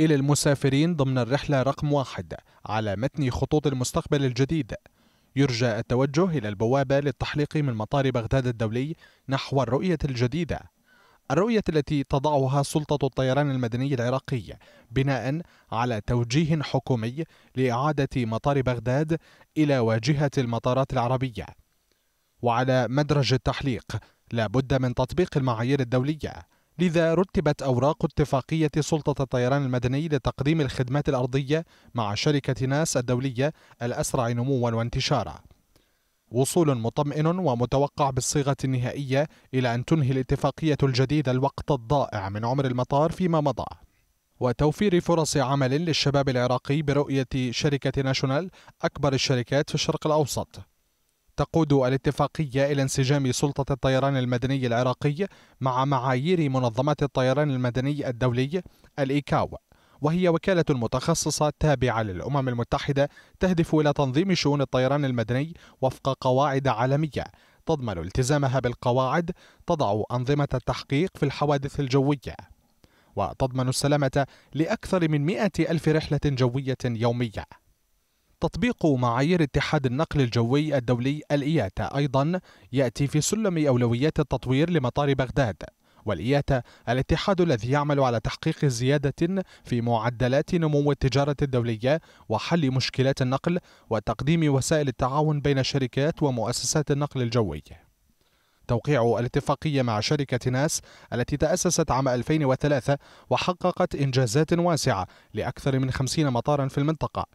إلى المسافرين ضمن الرحلة رقم واحد على متن خطوط المستقبل الجديد يرجى التوجه إلى البوابة للتحليق من مطار بغداد الدولي نحو الرؤية الجديدة الرؤية التي تضعها سلطة الطيران المدني العراقي بناء على توجيه حكومي لإعادة مطار بغداد إلى واجهة المطارات العربية وعلى مدرج التحليق لا بد من تطبيق المعايير الدولية لذا رتبت أوراق اتفاقية سلطة الطيران المدني لتقديم الخدمات الأرضية مع شركة ناس الدولية الأسرع نموا وانتشارا وصول مطمئن ومتوقع بالصيغة النهائية إلى أن تنهي الاتفاقية الجديدة الوقت الضائع من عمر المطار فيما مضى وتوفير فرص عمل للشباب العراقي برؤية شركة ناشونال أكبر الشركات في الشرق الأوسط تقود الاتفاقية إلى انسجام سلطة الطيران المدني العراقي مع معايير منظمة الطيران المدني الدولي الإيكاو وهي وكالة متخصصة تابعة للأمم المتحدة تهدف إلى تنظيم شؤون الطيران المدني وفق قواعد عالمية تضمن التزامها بالقواعد تضع أنظمة التحقيق في الحوادث الجوية وتضمن السلامة لأكثر من مئة ألف رحلة جوية يومية تطبيق معايير اتحاد النقل الجوي الدولي الإياتا أيضا يأتي في سلم أولويات التطوير لمطار بغداد والإياتا الاتحاد الذي يعمل على تحقيق زيادة في معدلات نمو التجارة الدولية وحل مشكلات النقل وتقديم وسائل التعاون بين شركات ومؤسسات النقل الجوي توقيع الاتفاقية مع شركة ناس التي تأسست عام 2003 وحققت إنجازات واسعة لأكثر من 50 مطارا في المنطقة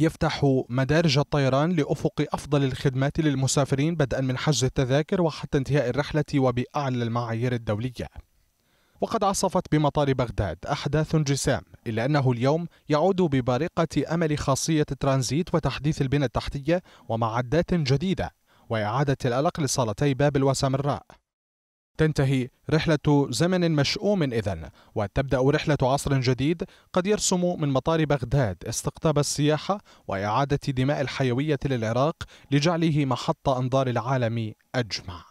يفتح مدارج الطيران لأفق أفضل الخدمات للمسافرين بدءا من حجز التذاكر وحتى انتهاء الرحلة وبأعلى المعايير الدولية وقد عصفت بمطار بغداد أحداث جسام إلا أنه اليوم يعود ببارقة أمل خاصية ترانزيت وتحديث البنى التحتية ومعدات جديدة وإعادة الألق لصالتي بابل وسامراء تنتهي رحلة زمن مشؤوم إذا وتبدأ رحلة عصر جديد قد يرسم من مطار بغداد استقطاب السياحة وإعادة دماء الحيوية للعراق لجعله محط أنظار العالم أجمع